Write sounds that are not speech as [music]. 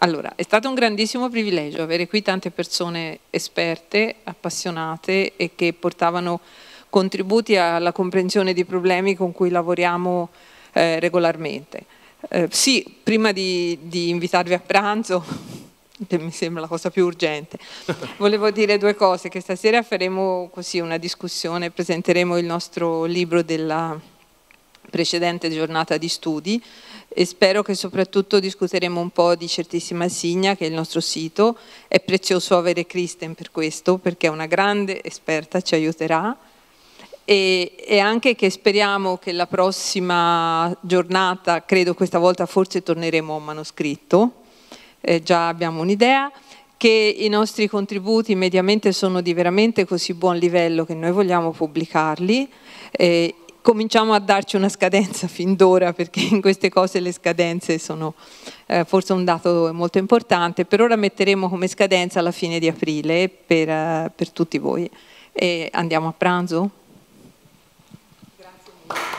Allora, è stato un grandissimo privilegio avere qui tante persone esperte, appassionate e che portavano contributi alla comprensione di problemi con cui lavoriamo eh, regolarmente. Eh, sì, prima di, di invitarvi a pranzo, [laughs] che mi sembra la cosa più urgente, [laughs] volevo dire due cose, che stasera faremo così una discussione, presenteremo il nostro libro della precedente giornata di studi e spero che soprattutto discuteremo un po' di Certissima Signa, che è il nostro sito. È prezioso avere Kristen per questo, perché è una grande esperta, ci aiuterà. E, e anche che speriamo che la prossima giornata, credo questa volta forse torneremo a manoscritto, eh, già abbiamo un'idea, che i nostri contributi mediamente sono di veramente così buon livello che noi vogliamo pubblicarli. Eh, cominciamo a darci una scadenza [laughs] fin d'ora perché in queste cose le scadenze sono eh, forse un dato molto importante. Per ora metteremo come scadenza la fine di aprile per, eh, per tutti voi. E andiamo a pranzo? Grazie mille.